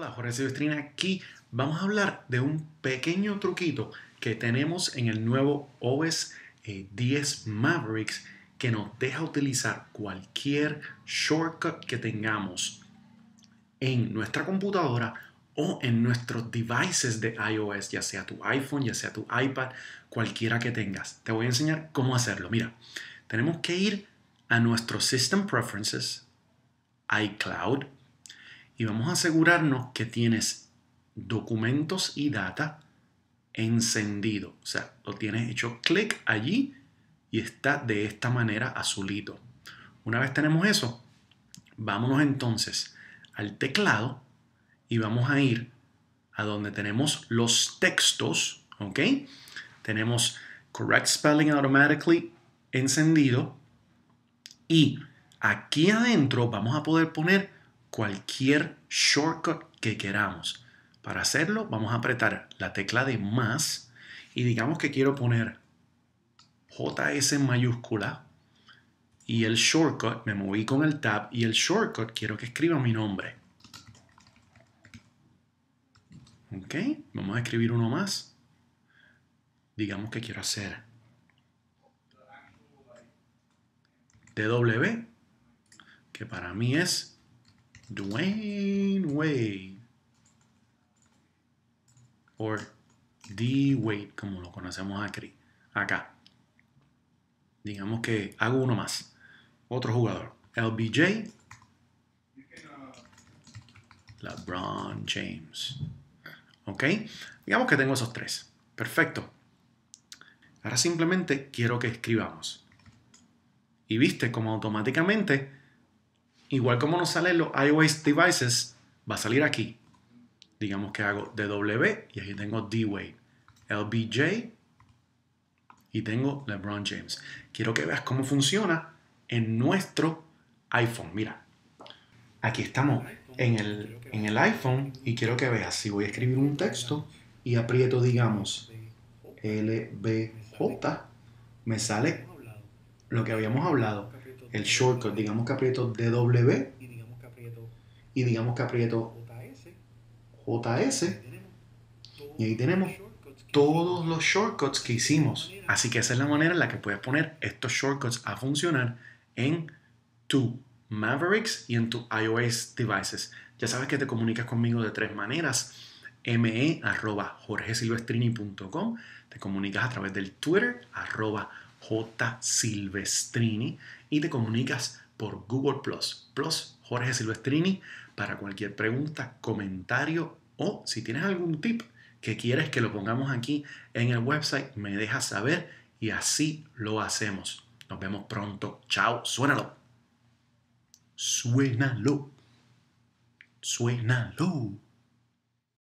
Hola, Jorge Silvestrina aquí. Vamos a hablar de un pequeño truquito que tenemos en el nuevo OS 10 eh, Mavericks que nos deja utilizar cualquier shortcut que tengamos en nuestra computadora o en nuestros devices de iOS, ya sea tu iPhone, ya sea tu iPad, cualquiera que tengas. Te voy a enseñar cómo hacerlo. Mira, tenemos que ir a nuestro System Preferences, iCloud, y vamos a asegurarnos que tienes documentos y data encendido. O sea, lo tienes hecho clic allí y está de esta manera azulito. Una vez tenemos eso, vámonos entonces al teclado y vamos a ir a donde tenemos los textos, ¿ok? Tenemos Correct Spelling Automatically encendido y aquí adentro vamos a poder poner cualquier shortcut que queramos. Para hacerlo vamos a apretar la tecla de más y digamos que quiero poner JS en mayúscula y el shortcut, me moví con el tab y el shortcut quiero que escriba mi nombre. Ok, vamos a escribir uno más. Digamos que quiero hacer DW, que para mí es Dwayne Wade. o D. Wade, como lo conocemos aquí, acá. Digamos que hago uno más. Otro jugador. LBJ. LeBron James. ¿Ok? Digamos que tengo esos tres. Perfecto. Ahora simplemente quiero que escribamos. Y viste como automáticamente Igual como nos salen los iOS devices, va a salir aquí. Digamos que hago DW y aquí tengo d LBJ y tengo LeBron James. Quiero que veas cómo funciona en nuestro iPhone. Mira, aquí estamos en el, en el iPhone y quiero que veas si voy a escribir un texto y aprieto, digamos, LBJ, me sale lo que habíamos hablado el shortcut, digamos que aprieto DW y digamos que aprieto JS y ahí tenemos todos los shortcuts que hicimos. Así que esa es la manera en la que puedes poner estos shortcuts a funcionar en tu Mavericks y en tu iOS devices. Ya sabes que te comunicas conmigo de tres maneras. me arroba jorgesilvestrini.com Te comunicas a través del Twitter arroba J. Silvestrini y te comunicas por Google Plus. Plus Jorge Silvestrini para cualquier pregunta, comentario o si tienes algún tip que quieres que lo pongamos aquí en el website, me dejas saber y así lo hacemos. Nos vemos pronto. Chao. Suénalo. Suénalo. Suénalo.